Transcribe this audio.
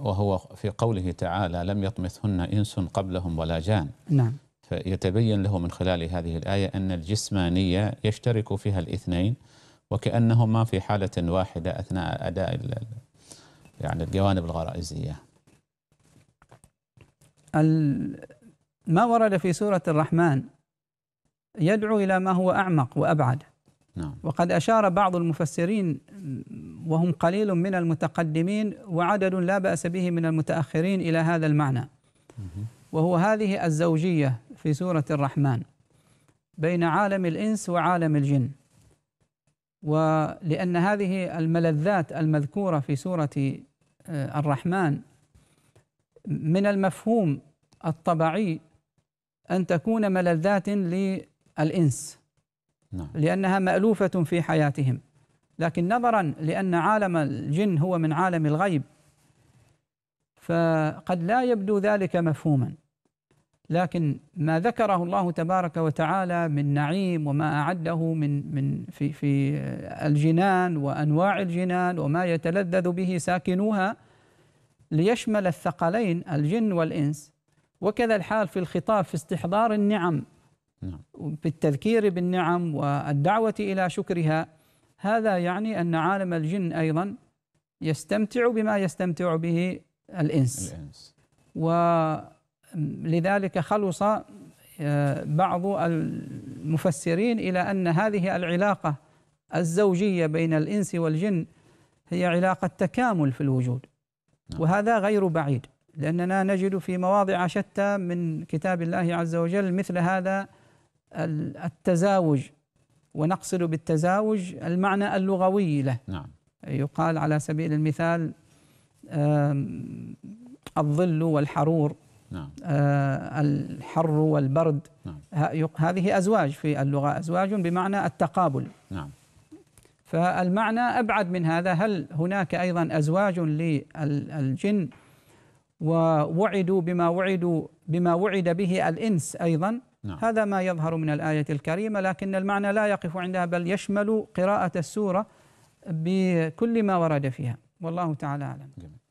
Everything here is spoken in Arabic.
وهو في قوله تعالى لم يطمثهن إنس قبلهم ولا جان نعم فيتبين له من خلال هذه الآية أن الجسمانية يشترك فيها الاثنين وكأنهما في حالة واحدة أثناء أداء يعني الجوانب الغرائزية ما ورد في سورة الرحمن يدعو إلى ما هو أعمق وأبعد نعم. وقد أشار بعض المفسرين وهم قليل من المتقدمين وعدد لا بأس به من المتأخرين إلى هذا المعنى وهو هذه الزوجية في سورة الرحمن بين عالم الإنس وعالم الجن ولأن هذه الملذات المذكورة في سورة آه، الرحمن من المفهوم الطبعي أن تكون ملذات للإنس نعم. لأنها مألوفة في حياتهم لكن نظرا لأن عالم الجن هو من عالم الغيب فقد لا يبدو ذلك مفهوما لكن ما ذكره الله تبارك وتعالى من نعيم وما أعده من من في في الجنان وأنواع الجنان وما يتلذذ به ساكنوها ليشمل الثقلين الجن والإنس وكذا الحال في الخطاب في استحضار النعم بالتذكير نعم. بالنعم والدعوة إلى شكرها هذا يعني أن عالم الجن أيضا يستمتع بما يستمتع به الإنس, الإنس. ولذلك خلص آه، بعض المفسرين إلى أن هذه العلاقة الزوجية بين الإنس والجن هي علاقة تكامل في الوجود نعم. وهذا غير بعيد لأننا نجد في مواضع شتى من كتاب الله عز وجل مثل هذا التزاوج ونقصد بالتزاوج المعنى اللغوي له نعم يقال على سبيل المثال الظل والحرور نعم. آه، الحر والبرد نعم. هذه أزواج في اللغة أزواج بمعنى التقابل نعم. فالمعنى أبعد من هذا هل هناك أيضا أزواج للجن ووعدوا بما وعدوا بما وعد به الانس ايضا نعم. هذا ما يظهر من الايه الكريمه لكن المعنى لا يقف عندها بل يشمل قراءه السوره بكل ما ورد فيها والله تعالى اعلم جميل.